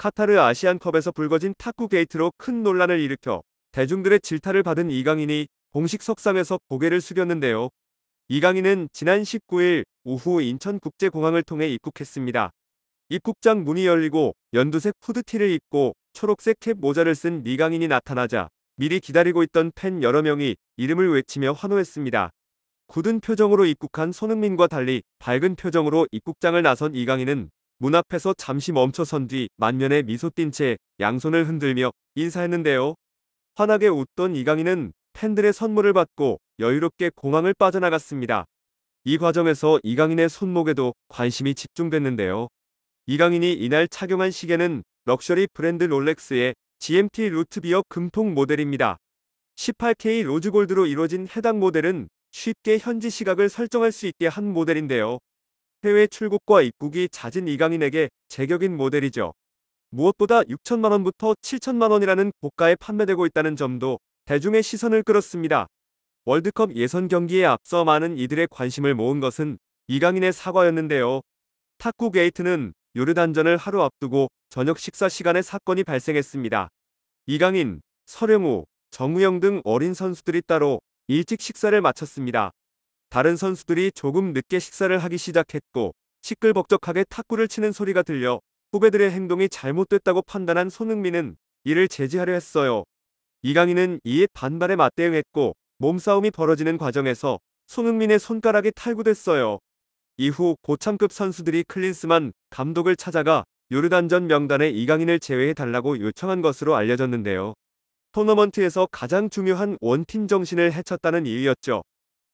카타르 아시안컵에서 불거진 탁구 게이트로 큰 논란을 일으켜 대중들의 질타를 받은 이강인이 공식 석상에서 고개를 숙였는데요. 이강인은 지난 19일 오후 인천국제공항을 통해 입국했습니다. 입국장 문이 열리고 연두색 후드티를 입고 초록색 캡 모자를 쓴 이강인이 나타나자 미리 기다리고 있던 팬 여러 명이 이름을 외치며 환호했습니다. 굳은 표정으로 입국한 손흥민과 달리 밝은 표정으로 입국장을 나선 이강인은 문 앞에서 잠시 멈춰선 뒤 만면에 미소 띤 채 양손을 흔들며 인사했는데요. 환하게 웃던 이강인은 팬들의 선물을 받고 여유롭게 공항을 빠져나갔습니다. 이 과정에서 이강인의 손목에도 관심이 집중됐는데요. 이강인이 이날 착용한 시계는 럭셔리 브랜드 롤렉스의 GMT 루트비어 금통 모델입니다. 18K 로즈골드로 이루어진 해당 모델은 쉽게 현지 시각을 설정할 수 있게 한 모델인데요. 해외 출국과 입국이 잦은 이강인에게 제격인 모델이죠. 무엇보다 6천만원부터 7천만원이라는 고가에 판매되고 있다는 점도 대중의 시선을 끌었습니다. 월드컵 예선 경기에 앞서 많은 이들의 관심을 모은 것은 이강인의 사과였는데요. 탁구 게이트는 요르단전을 하루 앞두고 저녁 식사 시간에 사건이 발생했습니다. 이강인, 서령우, 정우영 등 어린 선수들이 따로 일찍 식사를 마쳤습니다. 다른 선수들이 조금 늦게 식사를 하기 시작했고 시끌벅적하게 탁구를 치는 소리가 들려 후배들의 행동이 잘못됐다고 판단한 손흥민은 이를 제지하려 했어요. 이강인은 이에 반발에 맞대응했고 몸싸움이 벌어지는 과정에서 손흥민의 손가락이 탈구됐어요. 이후 고참급 선수들이 클린스만 감독을 찾아가 요르단전 명단에 이강인을 제외해달라고 요청한 것으로 알려졌는데요. 토너먼트에서 가장 중요한 원팀 정신을 해쳤다는 이유였죠.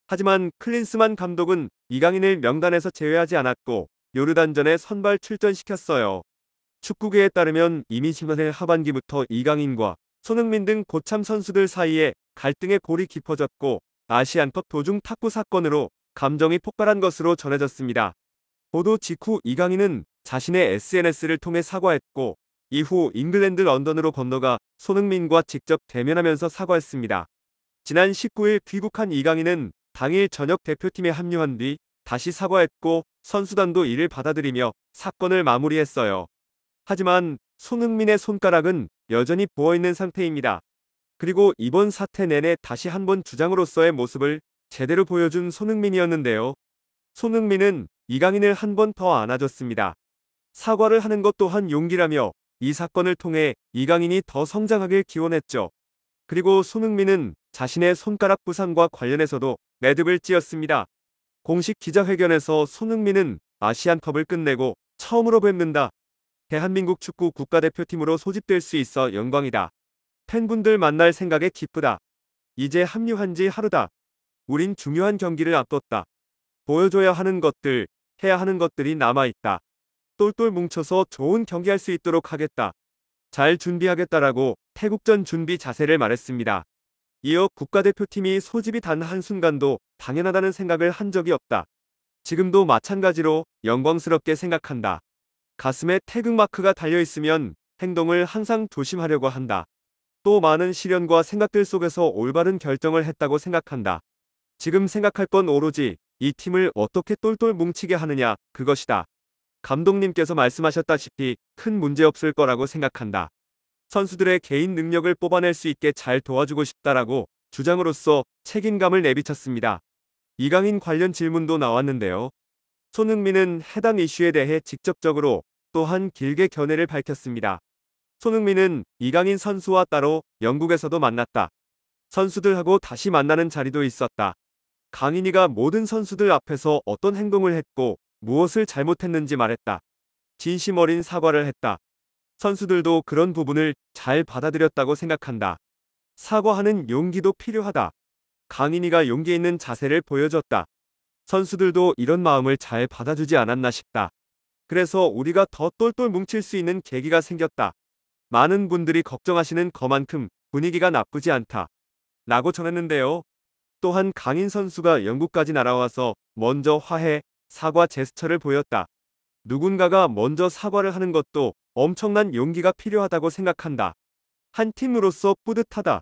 하지만 클린스만 감독은 이강인을 명단에서 제외하지 않았고 요르단전에 선발 출전시켰어요. 축구계에 따르면 이미 지난해 하반기부터 이강인과 손흥민 등 고참 선수들 사이에 갈등의 골이 깊어졌고 아시안컵 도중 탁구 사건으로 감정이 폭발한 것으로 전해졌습니다. 보도 직후 이강인은 자신의 SNS를 통해 사과했고 이후 잉글랜드 런던으로 건너가 손흥민과 직접 대면하면서 사과했습니다. 지난 19일 귀국한 이강인은 당일 저녁 대표팀에 합류한 뒤 다시 사과했고 선수단도 이를 받아들이며 사건을 마무리했어요. 하지만 손흥민의 손가락은 여전히 부어있는 상태입니다. 그리고 이번 사태 내내 다시 한 번 주장으로서의 모습을 제대로 보여준 손흥민이었는데요. 손흥민은 이강인을 한 번 더 안아줬습니다. 사과를 하는 것 또한 용기라며 이 사건을 통해 이강인이 더 성장하길 기원했죠. 그리고 손흥민은 자신의 손가락 부상과 관련해서도 매듭을 찧었습니다. 공식 기자회견에서 손흥민은 아시안컵을 끝내고 처음으로 뵙는다. 대한민국 축구 국가대표팀으로 소집될 수 있어 영광이다. 팬분들 만날 생각에 기쁘다. 이제 합류한 지 하루다. 우린 중요한 경기를 앞뒀다. 보여줘야 하는 것들, 해야 하는 것들이 남아있다. 똘똘 뭉쳐서 좋은 경기할 수 있도록 하겠다. 잘 준비하겠다라고 태국전 준비 자세를 말했습니다. 이어 국가대표팀이 소집이 단 한순간도 당연하다는 생각을 한 적이 없다. 지금도 마찬가지로 영광스럽게 생각한다. 가슴에 태극마크가 달려있으면 행동을 항상 조심하려고 한다. 또 많은 시련과 생각들 속에서 올바른 결정을 했다고 생각한다. 지금 생각할 건 오로지 이 팀을 어떻게 똘똘 뭉치게 하느냐 그것이다. 감독님께서 말씀하셨다시피 큰 문제 없을 거라고 생각한다. 선수들의 개인 능력을 뽑아낼 수 있게 잘 도와주고 싶다라고 주장으로서 책임감을 내비쳤습니다. 이강인 관련 질문도 나왔는데요. 손흥민은 해당 이슈에 대해 직접적으로 또한 길게 견해를 밝혔습니다. 손흥민은 이강인 선수와 따로 영국에서도 만났다. 선수들하고 다시 만나는 자리도 있었다. 강인이가 모든 선수들 앞에서 어떤 행동을 했고 무엇을 잘못했는지 말했다. 진심 어린 사과를 했다. 선수들도 그런 부분을 잘 받아들였다고 생각한다. 사과하는 용기도 필요하다. 강인이가 용기 있는 자세를 보여줬다. 선수들도 이런 마음을 잘 받아주지 않았나 싶다. 그래서 우리가 더 똘똘 뭉칠 수 있는 계기가 생겼다. 많은 분들이 걱정하시는 것만큼 분위기가 나쁘지 않다. 라고 전했는데요. 또한 강인 선수가 영국까지 날아와서 먼저 화해, 사과 제스처를 보였다. 누군가가 먼저 사과를 하는 것도 엄청난 용기가 필요하다고 생각한다. 한 팀으로서 뿌듯하다.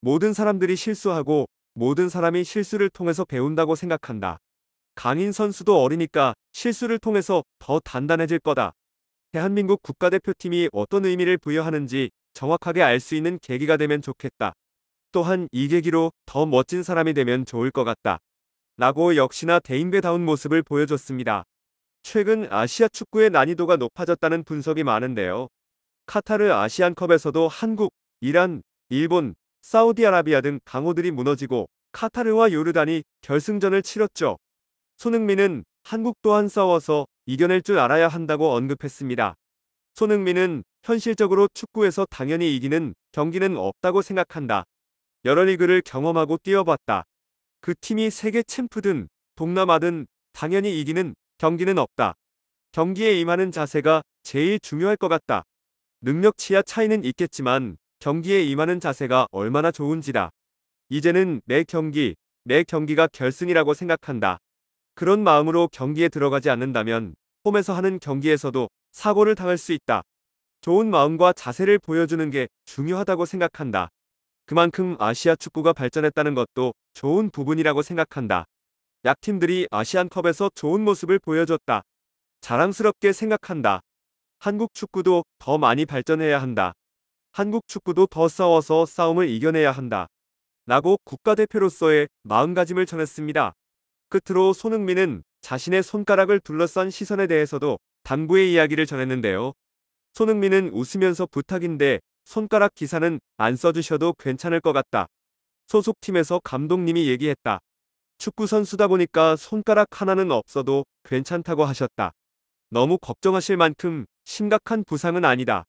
모든 사람들이 실수하고 모든 사람이 실수를 통해서 배운다고 생각한다. 강인 선수도 어리니까 실수를 통해서 더 단단해질 거다. 대한민국 국가대표팀이 어떤 의미를 부여하는지 정확하게 알 수 있는 계기가 되면 좋겠다. 또한 이 계기로 더 멋진 사람이 되면 좋을 것 같다. 라고 역시나 대인배다운 모습을 보여줬습니다. 최근 아시아 축구의 난이도가 높아졌다는 분석이 많은데요. 카타르 아시안컵에서도 한국, 이란, 일본, 사우디아라비아 등 강호들이 무너지고 카타르와 요르단이 결승전을 치렀죠. 손흥민은 한국 또한 싸워서 이겨낼 줄 알아야 한다고 언급했습니다. 손흥민은 현실적으로 축구에서 당연히 이기는 경기는 없다고 생각한다. 여러 리그를 경험하고 뛰어봤다. 그 팀이 세계 챔프든 동남아든 당연히 이기는 경기는 없다. 경기에 임하는 자세가 제일 중요할 것 같다. 능력치야 차이는 있겠지만 경기에 임하는 자세가 얼마나 좋은지다. 이제는 내 경기, 내 경기가 결승이라고 생각한다. 그런 마음으로 경기에 들어가지 않는다면 홈에서 하는 경기에서도 사고를 당할 수 있다. 좋은 마음과 자세를 보여주는 게 중요하다고 생각한다. 그만큼 아시아 축구가 발전했다는 것도 좋은 부분이라고 생각한다. 약팀들이 아시안컵에서 좋은 모습을 보여줬다. 자랑스럽게 생각한다. 한국 축구도 더 많이 발전해야 한다. 한국 축구도 더 싸워서 싸움을 이겨내야 한다. 라고 국가대표로서의 마음가짐을 전했습니다. 끝으로 손흥민은 자신의 손가락을 둘러싼 시선에 대해서도 당부의 이야기를 전했는데요. 손흥민은 웃으면서 부탁인데 손가락 기사는 안 써주셔도 괜찮을 것 같다. 소속팀에서 감독님이 얘기했다. 축구선수다 보니까 손가락 하나는 없어도 괜찮다고 하셨다. 너무 걱정하실 만큼 심각한 부상은 아니다.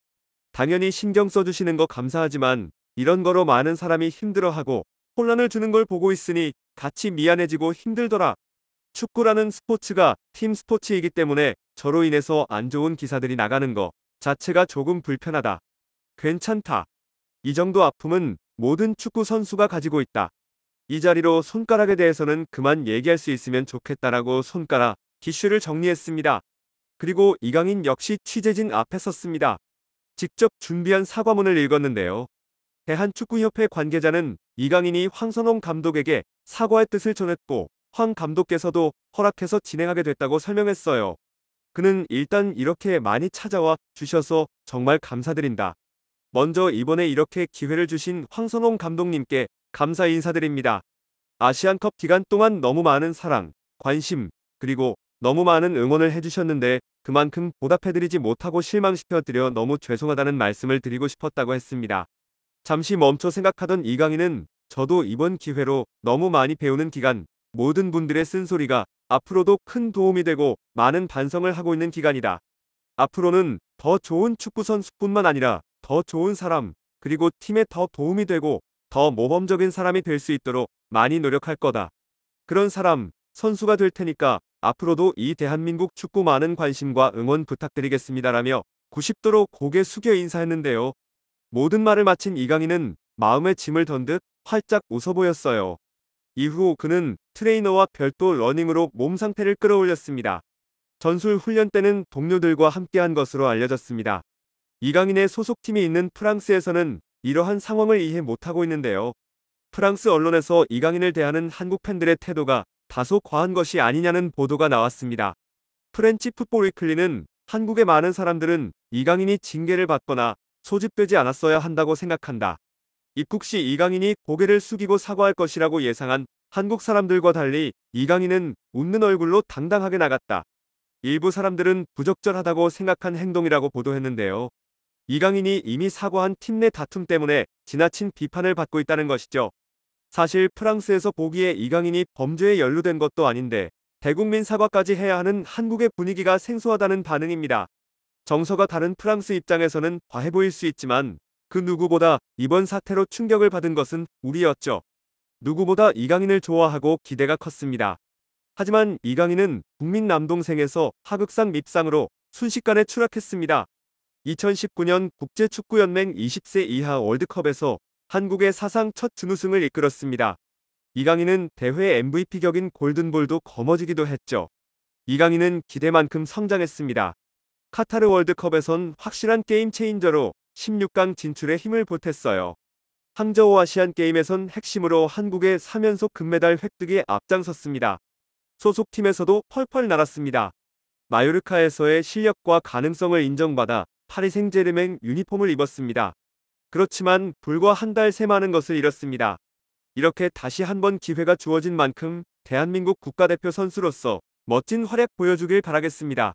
당연히 신경 써주시는 거 감사하지만 이런 거로 많은 사람이 힘들어하고 혼란을 주는 걸 보고 있으니 같이 미안해지고 힘들더라. 축구라는 스포츠가 팀 스포츠이기 때문에 저로 인해서 안 좋은 기사들이 나가는 거 자체가 조금 불편하다. 괜찮다. 이 정도 아픔은 모든 축구 선수가 가지고 있다. 이 자리로 손가락에 대해서는 그만 얘기할 수 있으면 좋겠다라고 손가락, 기슈를 정리했습니다. 그리고 이강인 역시 취재진 앞에 섰습니다. 직접 준비한 사과문을 읽었는데요. 대한축구협회 관계자는 이강인이 황선홍 감독에게 사과의 뜻을 전했고 황 감독께서도 허락해서 진행하게 됐다고 설명했어요. 그는 일단 이렇게 많이 찾아와 주셔서 정말 감사드린다. 먼저 이번에 이렇게 기회를 주신 황선홍 감독님께 감사 인사드립니다. 아시안컵 기간 동안 너무 많은 사랑, 관심, 그리고 너무 많은 응원을 해주셨는데 그만큼 보답해드리지 못하고 실망시켜드려 너무 죄송하다는 말씀을 드리고 싶었다고 했습니다. 잠시 멈춰 생각하던 이강인은 저도 이번 기회로 너무 많이 배우는 기간, 모든 분들의 쓴소리가 앞으로도 큰 도움이 되고 많은 반성을 하고 있는 기간이다. 앞으로는 더 좋은 축구 선수뿐만 아니라 더 좋은 사람, 그리고 팀에 더 도움이 되고 더 모범적인 사람이 될 수 있도록 많이 노력할 거다. 그런 사람, 선수가 될 테니까 앞으로도 이 대한민국 축구 많은 관심과 응원 부탁드리겠습니다라며 90도로 고개 숙여 인사했는데요. 모든 말을 마친 이강인은 마음의 짐을 던 듯 활짝 웃어 보였어요. 이후 그는 트레이너와 별도 러닝으로 몸 상태를 끌어올렸습니다. 전술 훈련 때는 동료들과 함께한 것으로 알려졌습니다. 이강인의 소속팀이 있는 프랑스에서는 이러한 상황을 이해 못하고 있는데요. 프랑스 언론에서 이강인을 대하는 한국 팬들의 태도가 다소 과한 것이 아니냐는 보도가 나왔습니다. 프렌치 풋볼 위클리는 한국의 많은 사람들은 이강인이 징계를 받거나 소집되지 않았어야 한다고 생각한다. 입국 시 이강인이 고개를 숙이고 사과할 것이라고 예상한 한국 사람들과 달리 이강인은 웃는 얼굴로 당당하게 나갔다. 일부 사람들은 부적절하다고 생각한 행동이라고 보도했는데요. 이강인이 이미 사과한 팀 내 다툼 때문에 지나친 비판을 받고 있다는 것이죠. 사실 프랑스에서 보기에 이강인이 범죄에 연루된 것도 아닌데 대국민 사과까지 해야 하는 한국의 분위기가 생소하다는 반응입니다. 정서가 다른 프랑스 입장에서는 과해 보일 수 있지만 그 누구보다 이번 사태로 충격을 받은 것은 우리였죠. 누구보다 이강인을 좋아하고 기대가 컸습니다. 하지만 이강인은 국민 남동생에서 하극상 밉상으로 순식간에 추락했습니다. 2019년 국제축구연맹 20세 이하 월드컵에서 한국의 사상 첫 준우승을 이끌었습니다. 이강인은 대회 MVP격인 골든볼도 거머쥐기도 했죠. 이강인은 기대만큼 성장했습니다. 카타르 월드컵에선 확실한 게임 체인저로 16강 진출에 힘을 보탰어요. 항저우 아시안 게임에선 핵심으로 한국의 3연속 금메달 획득에 앞장섰습니다. 소속팀에서도 펄펄 날았습니다. 마요르카에서의 실력과 가능성을 인정받아 파리 생제르맹 유니폼을 입었습니다. 그렇지만 불과 한 달 새 많은 것을 잃었습니다. 이렇게 다시 한번 기회가 주어진 만큼 대한민국 국가대표 선수로서 멋진 활약 보여주길 바라겠습니다.